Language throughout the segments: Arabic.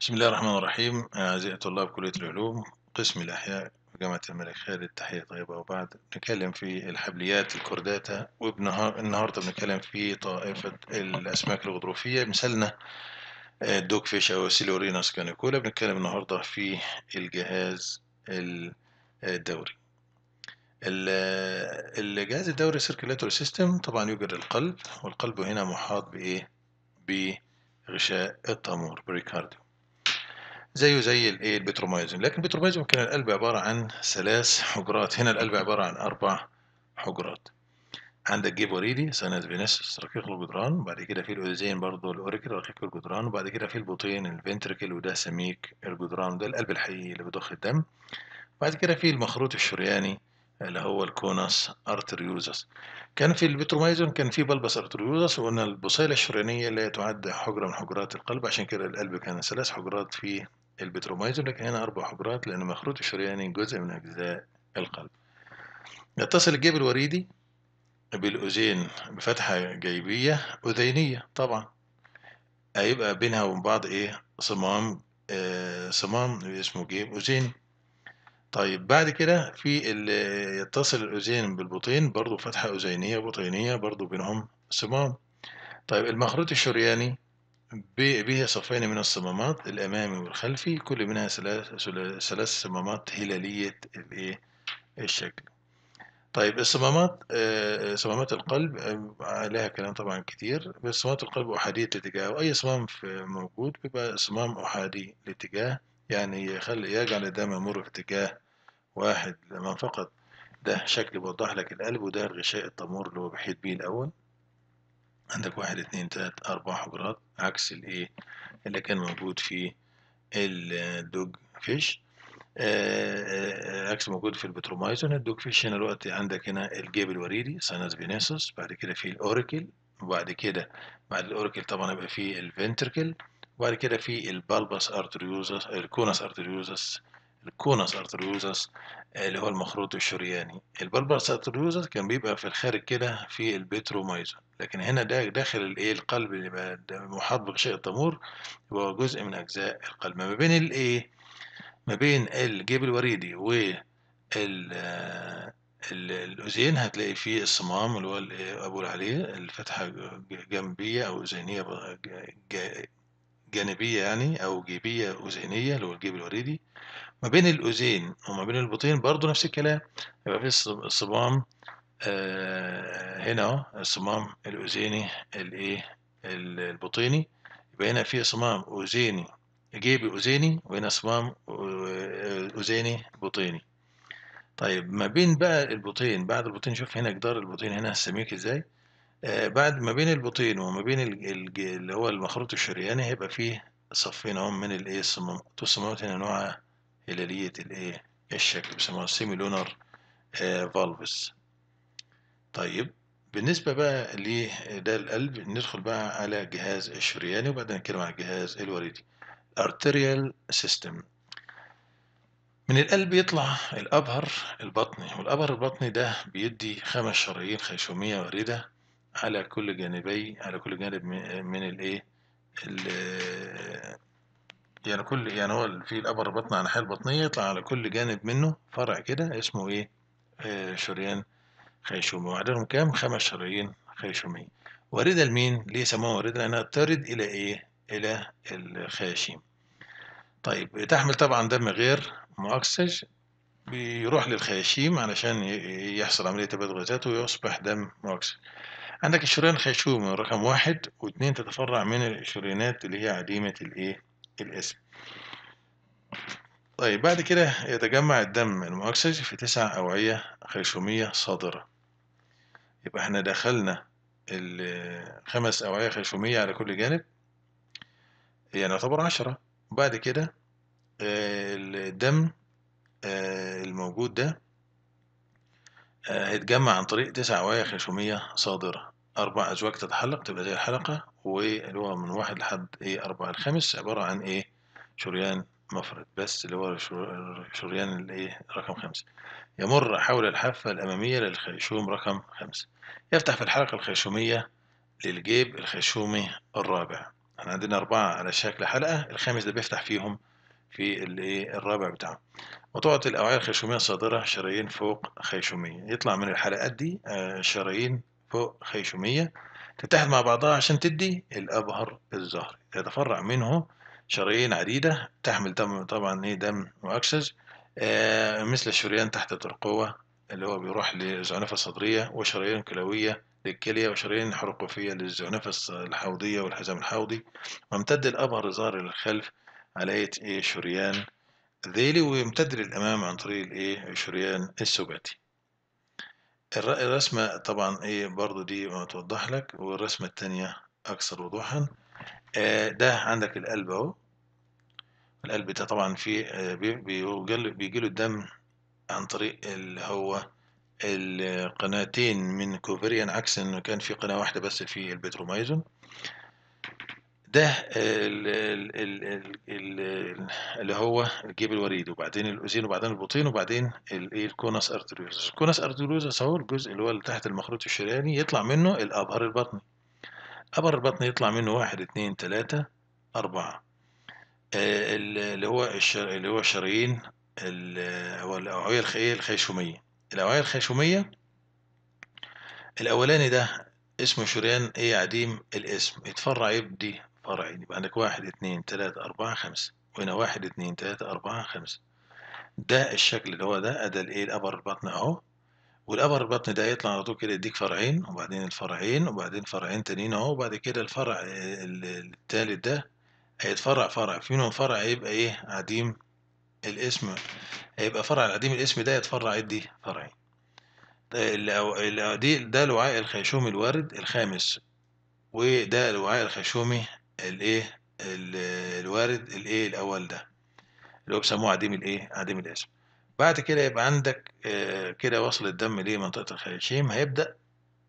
بسم الله الرحمن الرحيم أعزائي آه، طلاب كلية العلوم قسم الأحياء جامعة الملك خالد تحية طيبة وبعد نتكلم في الحبليات الكورداتا وبنهار النهاردة بنتكلم في طائفة الأسماك الغضروفية مثالنا آه، الدوك فيش أو سيلوريناس كانيكولا بنتكلم النهاردة في الجهاز آه، الدوري الجهاز الدوري سيركيلاتوري سيستم طبعا يوجد القلب والقلب هنا محاط بإيه بغشاء التمور بريكارديو زيه زي الايه البتروميزون لكن البتروميزون كان القلب عبارة عن ثلاث حجرات هنا القلب عبارة عن أربع حجرات عندك جيبوريدي سانس فينيسوس رقيق الجدران وبعد كده في الاوزين برضه الاوريكل رقيق الجدران وبعد كده في البطين الفنتركل وده سميك الجدران ده القلب الحقيقي اللي بيضخ الدم بعد كده في المخروط الشرياني اللي هو الكونس ارتريوزس كان في البتروميزون كان في بلبس ارتريوزس وقلنا البصيله الشريانيه لا تعد حجره من حجرات القلب عشان كده القلب كان ثلاث حجرات في لكن هنا أربع حبرات لأن مخروط الشرياني يعني جزء من أجزاء القلب يتصل الجيب الوريدي بالأذين بفتحة جيبية أذينية طبعا هيبقى بينها وبين بعض إيه صمام آه صمام اسمه جيب أذيني طيب بعد كده في اللي يتصل الأذين بالبطين برضو فتحة أذينية بطينية برضو بينهم صمام طيب المخروط الشرياني به صفين من الصمامات الأمامي والخلفي كل منها ثلاث صمامات هلالية الإيه الشكل طيب الصمامات آه، صمامات القلب آه، لها كلام طبعا كتير بس صمامات القلب أحادية الاتجاه وأي صمام موجود بيبقى صمام أحادي الاتجاه يعني يخلي يجعل الدم يمر في اتجاه واحد لما فقط ده شكل بيوضح لك القلب وده الغشاء الطمور اللي هو بيحيط بيه الأول عندك واحد اتنين تلات أربع حجرات عكس الإيه اللي كان موجود في الدوج فيش آه، آه، آه، عكس موجود في البترومايزون الدوج فيش هنا دلوقتي عندك هنا الجيب الوريدي ساينس فينيسوس بعد كده في الأوريكل وبعد كده بعد الأوريكل طبعا هيبقى في الفنتركل وبعد كده في البالبس ارتريوزس الكونس ارتريوزس الكونس ارتريوزس اللي هو المخروط الشرياني البلبرس ارتريوزس كان بيبقى في الخارج كده في البيتروميزون لكن هنا ده داخل الايه القلب اللي بقى محاط بغشاء التمور هو جزء من اجزاء القلب ما بين الايه ما بين الجيب الوريدي و الأذين هتلاقي فيه الصمام اللي هو أبو عليه الفتحة جنبية أو أذينية جانبية يعني أو جيبية أذينية اللي هو الجيب الوريدي ما بين الأذين وما بين البطين برضو نفس الكلام يبقى في صمام آه، هنا اهو الصمام الأذيني الإيه البطيني يبقى هنا في صمام أذيني جيبي أذيني وهنا صمام آه، أذيني بطيني طيب ما بين بقى البطين بعد البطين شوف هنا جدار البطين هنا سميك ازاي آه، بعد ما بين البطين وما بين اللي هو المخروط الشرياني هيبقى فيه صفين اهم من الايه الصمام هنا نوع هلاليه الايه الشكل بيسموها سيمي لونر فالفز طيب بالنسبة بقى لده القلب ندخل بقى على جهاز الشرياني وبعدين نتكلم على الجهاز الوريدي arterial system من القلب يطلع الأبهر البطني والأبهر البطني ده بيدي خمس شرايين خيشومية وريده على كل جانبي على كل جانب من الايه يعني كل يعني هو في الابر بطن على الناحيه البطنيه يطلع على كل جانب منه فرع كده اسمه ايه آه شريان خيشومي وعددهم كام خمس شرايين خيشومي وارده لمين ليه سموها وارده لانها ترد الى ايه الى الخياشيم طيب تحمل طبعا دم غير مؤكسج بيروح للخياشيم علشان يحصل عملية تبادل غازات ويصبح دم مؤكسج عندك الشريان الخيشوم رقم واحد واثنين تتفرع من الشريانات اللي هي عديمة الايه الاسم طيب بعد كده يتجمع الدم المؤكسج في تسع أوعية خيشومية صادرة يبقى احنا دخلنا الخمس أوعية خيشومية على كل جانب يعني يعتبر عشرة بعد كده آه، الدم آه، الموجود ده آه، هيتجمع عن طريق تسع أوعية خيشومية صادرة أربع أزواج تتحلق تبقى زي الحلقة واللي هو من واحد لحد إيه أربعة الخامس عبارة عن إيه شريان مفرد بس اللي هو شريان الإيه رقم خمسة يمر حول الحافة الأمامية للخيشوم رقم خمسة يفتح في الحلقة الخيشومية للجيب الخيشومي الرابع احنا عندنا أربعة على شكل حلقة الخامس ده بيفتح فيهم في الايه الرابع بتاعه وتعطي الأوعية الخيشومية الصادرة شرايين فوق خيشومية يطلع من الحلقات دي آه، شرايين فوق خيشومية تتحد مع بعضها عشان تدي الأبهر الزهري تتفرع منه شرايين عديدة تحمل دم طبعا ايه دم واكسس آه مثل الشريان تحت الترقوة اللي هو بيروح للزعنفة الصدرية وشرايين كلوية للكلية وشرايين حرقوفية للزعنفة الحوضية والحزام الحوضي ممتد الأبهر الزهري للخلف على ايه شريان ذيلي ويمتد للأمام عن طريق الايه شريان السباتي الرسمة طبعًا إيه، برضو دي بتوضّح لك، والرسمة التانية أكثر وضوحًا، آه، ده عندك القلب أهو، القلب ده طبعًا فيه آه، آآ له الدم عن طريق اللي هو القناتين من كوفري عكس إنه كان في قناة واحدة بس في البتروميزون. ده ال- اللي هو الجيب الوريد وبعدين الاذين وبعدين البطين وبعدين الايه الكونس ارتريوزس الكونس ارتريوزس هو الجزء اللي هو اللي تحت المخروط الشرياني يطلع منه الابهر البطني ابهر البطني يطلع منه واحد اتنين تلاتة أربعة آه، اللي هو الشر... اللي هو الشرايين هو الأوعية الخيشومية الخيشومية الأوعية الخيشومية الأولاني ده اسمه شريان ايه عديم الاسم اتفرع يبدي فرعين يبقى عندك واحد اتنين تلاتة أربعة خمسة وهنا واحد اتنين تلاتة أربعة خمسة ده الشكل اللي هو ده أدا الإيه الأبر البطن أهو والأبر البطن ده يطلع على طول كده يديك فرعين وبعدين الفرعين وبعدين فرعين تانيين أهو وبعد كده الفرع التالت ده هيتفرع فرع في منهم فرع هيبقى إيه عديم الاسم هيبقى فرع عديم الاسم ده يتفرع يدي فرعين ده الوعاء الخيشومي الوارد الخامس وده الوعاء الخيشومي الايه الوارد الايه الاول ده اللي هو بيسموه عديم الايه عديم الاسم بعد كده يبقى عندك آه، كده وصل الدم لمنطقه الخياشيم هيبدا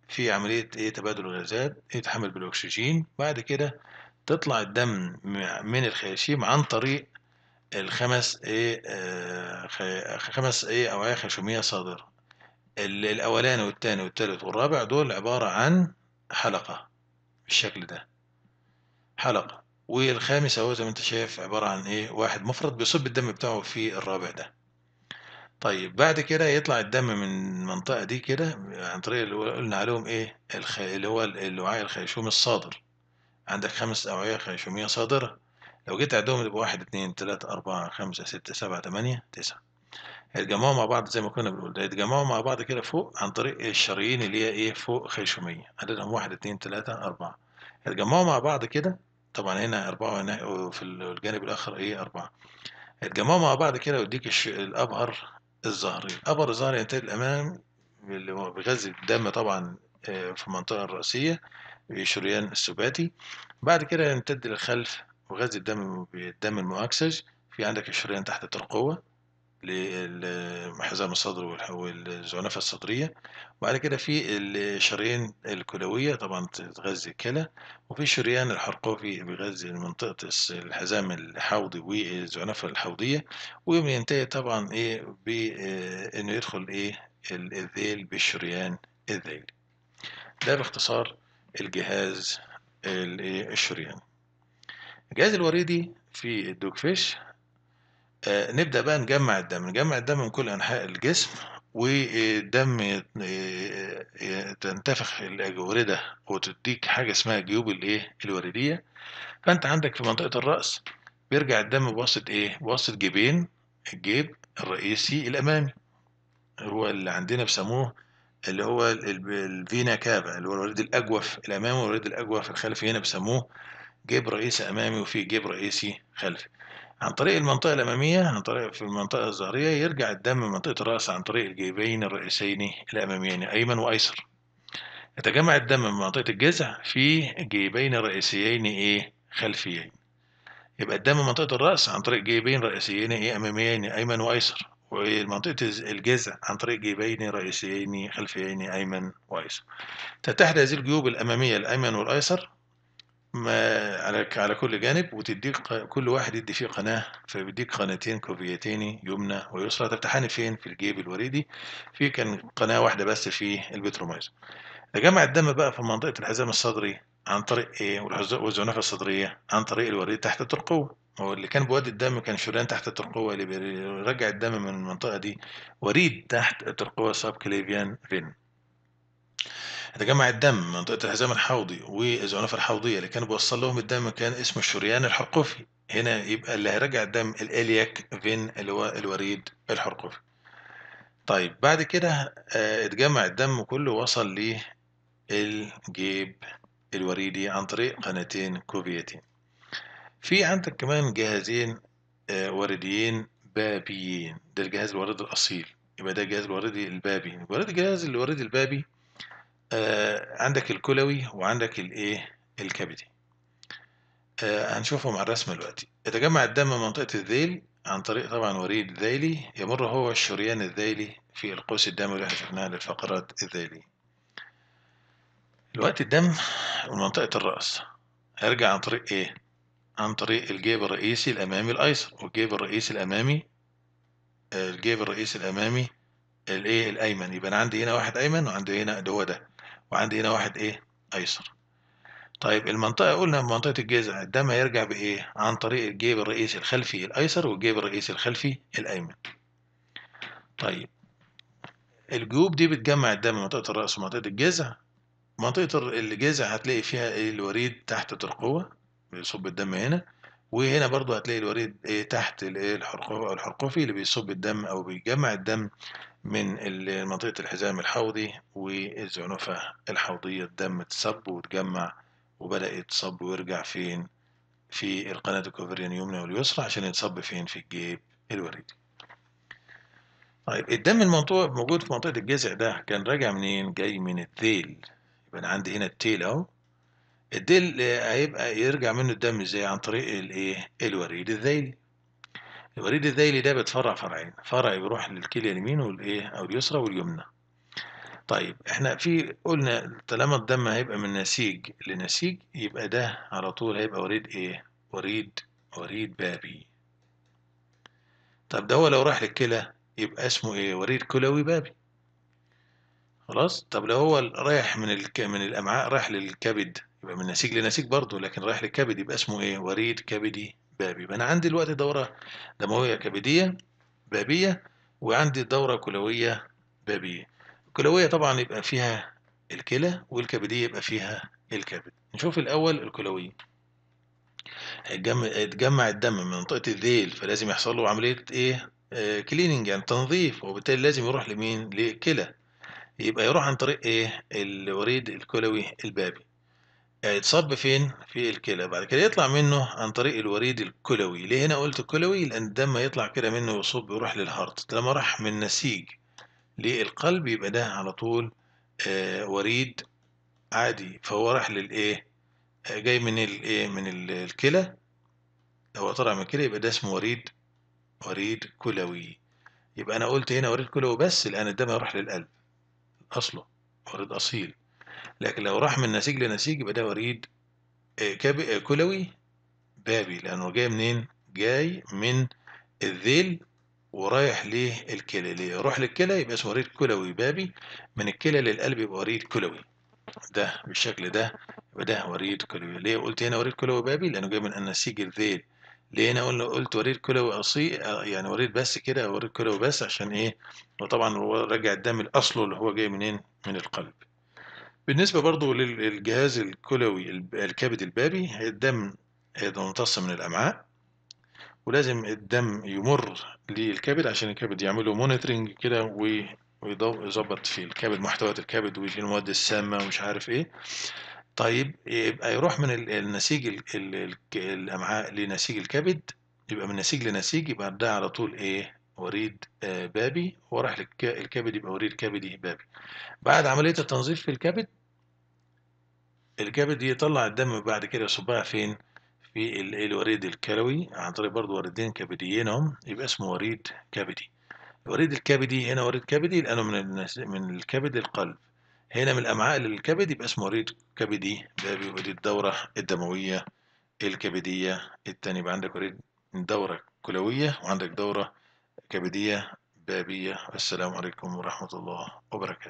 في عمليه ايه تبادل الغازات يتحمل بالاكسجين بعد كده تطلع الدم من الخياشيم عن طريق الخمس ايه آه خمس ايه اوعيه خشوميه صادره الاولاني والتاني والتالت والرابع دول عباره عن حلقه بالشكل ده حلقة والخامس هو زي ما انت شايف عبارة عن ايه واحد مفرط بيصب الدم بتاعه في الرابع ده طيب بعد كده يطلع الدم من المنطقة دي كده عن طريق اللي قلنا عليهم ايه الخ... اللي هو الوعاء الخيشومي الصادر عندك خمس أوعية خيشومية صادرة لو جيت عدهم يبقى واحد اتنين تلاتة أربعة خمسة ستة سبعة تمانية تسعة هيتجمعوا مع بعض زي ما كنا بنقول هيتجمعوا مع بعض كده فوق عن طريق الشرايين اللي هي ايه فوق خيشومية عددهم واحد اتنين تلاتة أربعة هيتجمعوا مع بعض كده طبعًا هنا أربعة وفي الجانب الآخر إيه أربعة اتجمعوا مع بعض كده ويديك الأبهر الظهري، الأبهر الظهري ينتهي للأمام اللي هو بيغذي الدم طبعًا آه، في المنطقة الرئسية بشريان السباتي، بعد كده يمتد للخلف ويغذي الدم بالدم المؤكسج، في عندك الشريان تحت الترقوة. للحزام الصدر والزعنفة الصدرية وبعد كده في الشريان الكلوية طبعا تغذي الكلى وفي شريان الحرقوفي بيغذي منطقة الحزام الحوضي والزعنفة الحوضية وبينتهي طبعا ايه بانه آه يدخل ايه الذيل بالشريان الذيلي ده باختصار الجهاز إيه الشريان الجهاز الوريدي في الدوج فيش آه، نبدأ بقى نجمع الدم نجمع الدم من كل أنحاء الجسم والدم آه، تنتفخ الأجوردة وتديك حاجة اسمها جيوب الإيه الوردية فأنت عندك في منطقة الرأس بيرجع الدم بواسطة إيه؟ بواسطة جيبين الجيب الرئيسي الأمامي هو اللي عندنا بيسموه اللي هو الفينا كابا اللي هو الوريد الأجوف الأمامي والوريد الأجوف الخلفي هنا بيسموه جيب رئيسي أمامي وفي جيب رئيسي خلفي عن طريق المنطقة الأمامية عن طريق في المنطقة الظهرية يرجع الدم من منطقة الرأس عن طريق الجيبين الرئيسين الأماميين أيمن وأيسر يتجمع الدم من منطقة الجذع في جيبين رئيسيين إيه خلفيين يبقى الدم من منطقة الرأس عن طريق جيبين رئيسيين إيه أماميين أيمن وأيسر ومنطقة الجذع عن طريق جيبين رئيسيين خلفيين أيمن وأيسر تتحد هذه الجيوب الأمامية الأيمن والأيسر ما على على كل جانب وتديك كل واحد يدي فيه قناة فبيديك قناتين كوفيتين يمنى ويسرى تفتحان فين في الجيب الوريدي في كان قناة واحدة بس في البتروميز جمع الدم بقى في منطقة الحزام الصدري عن طريق ايه والزنافة الصدرية عن طريق الوريد تحت الترقوة هو اللي كان بوادي الدم كان شريان تحت الترقوة اللي بيرجع الدم من المنطقة دي وريد تحت الترقوة سابكليفيان فين ده جمع الدم منطقة الحزام الحوضي والزعنفة الحوضية اللي كان بيوصل لهم الدم كان اسمه الشريان الحرقفي هنا يبقى اللي هيرجع الدم الالياك فين اللي هو الوريد الحرقفي طيب بعد كده آه، اتجمع الدم كله وصل للجيب الوريدي عن طريق قناتين كوفيتين في عندك كمان جهازين آه، وريديين بابيين ده الجهاز الوريدي الأصيل يبقى ده الجهاز الوريدي البابي الوارد الجهاز الواردي البابي آه، عندك الكلوي وعندك الايه الكبدي آه، هنشوفهم على الرسم دلوقتي يتجمع الدم من منطقة الذيل عن طريق طبعا وريد ذيلي يمر هو الشريان الذيلي في القوس الدموي اللي احنا شفناها للفقرات الذيلية دلوقتي الدم من منطقة الرأس هيرجع عن طريق ايه؟ عن طريق الجيب الرئيسي الأمامي الأيسر والجيب الرئيسي الأمامي آه، الجيب الرئيسي الأمامي الايه الأيمن يبقى أنا عندي هنا واحد أيمن وعندي هنا ده هو ده وعندي هنا واحد ايه ايسر طيب المنطقة قلنا منطقة الجذع الدم هيرجع بايه عن طريق الجيب الرئيسي الخلفي الايسر والجيب الرئيسي الخلفي الايمن طيب الجيوب دي بتجمع الدم منطقة الرأس ومنطقة الجذع منطقة الجذع هتلاقي فيها ايه الوريد تحت الترقوة بيصب الدم هنا وهنا برضو هتلاقي الوريد ايه تحت الايه الحرقوفي اللي بيصب الدم او بيجمع الدم من منطقة الحزام الحوضي والزعنفة الحوضية الدم اتصب وتجمع وبدأ يتصب ويرجع فين في القناة الكوفرية اليمنى واليسرى عشان يتصب فين في الجيب الوريدي طيب الدم المنطوع موجود في منطقة الجزع ده كان راجع منين؟ جاي من الديل يبقى أنا عندي هنا التيل أهو الديل هيبقى يرجع منه الدم ازاي؟ عن طريق الايه؟ الوريد الذيلي الوريد الذيلي ده بيتفرع فرعين فرع بيروح للكلية اليمين والايه او اليسرى واليمنى طيب احنا في قلنا طالما الدم هيبقى من نسيج لنسيج يبقى ده على طول هيبقى وريد ايه وريد وريد بابي طب ده هو لو راح للكلى يبقى اسمه ايه وريد كلوي بابي خلاص طب لو هو رايح من الك... من الامعاء رايح للكبد يبقى من نسيج لنسيج برضه لكن رايح للكبد يبقى اسمه ايه وريد كبدي بابي يبقى انا عندي دلوقتي دوره دمويه كبديه بابيه وعندي دوره كلويه بابيه الكلويه طبعا يبقى فيها الكلى والكبديه يبقى فيها الكبد نشوف الاول الكلويه اتجمع الدم من منطقه الذيل فلازم يحصل له عمليه ايه آه كليننج يعني تنظيف وبالتالي لازم يروح لمين للكلى يبقى يروح عن طريق ايه الوريد الكلوي البابي هيتصب آه، فين في الكلى بعد كده يطلع منه عن طريق الوريد الكلوي ليه هنا قلت الكلوي لان الدم يطلع كده منه يصب ويروح للهارت لما راح من نسيج للقلب يبقى ده على طول آه وريد عادي فهو راح للايه آه جاي من الايه من الكلى هو طلع من الكلى يبقى ده اسمه وريد وريد كلوي يبقى انا قلت هنا وريد كلوي بس لان الدم يروح للقلب اصله وريد اصيل لكن لو راح من نسيج لنسيج يبقى ده وريد آه، كلوي آه، بابي لأنه جاي منين؟ جاي من الذيل ورايح للكلى ليه يروح للكلى يبقى اسمه وريد كلوي بابي من الكلى للقلب يبقى وريد كلوي ده بالشكل ده يبقى ده وريد كلوي ليه قلت هنا وريد كلوي بابي لأنه جاي من النسيج الذيل ليه هنا قلنا قلت وريد كلوي أصي يعني وريد بس كده وريد كلوي بس عشان إيه وطبعا هو رجع الدم لأصله اللي هو جاي منين؟ من القلب بالنسبة برضو للجهاز الكلوي الكبد البابي الدم هيتمتص من الأمعاء ولازم الدم يمر للكبد عشان الكبد يعمله مونيتورنج كده ويظبط في الكبد محتويات الكبد والمواد السامة ومش عارف ايه طيب يبقى يروح من النسيج الأمعاء لنسيج الكبد يبقى من نسيج لنسيج يبقى ده على طول ايه وريد آه، بابي وراح للكبد يبقى وريد كبدي بابي بعد عملية التنظيف في الكبد الكبد يطلع الدم بعد كده يصبها فين في الوريد الكلوي عن طريق برضه وريدين كبديين هم يبقى اسمه وريد كبدي الوريد الكبدي هنا وريد كبدي لأنه من من الكبد القلب هنا من الأمعاء للكبد يبقى اسمه وريد كبدي ده بيبقى دي الدورة الدموية الكبدية الثاني يبقى عندك وريد دورة كلوية وعندك دورة كبدية بابية السلام عليكم ورحمة الله وبركاته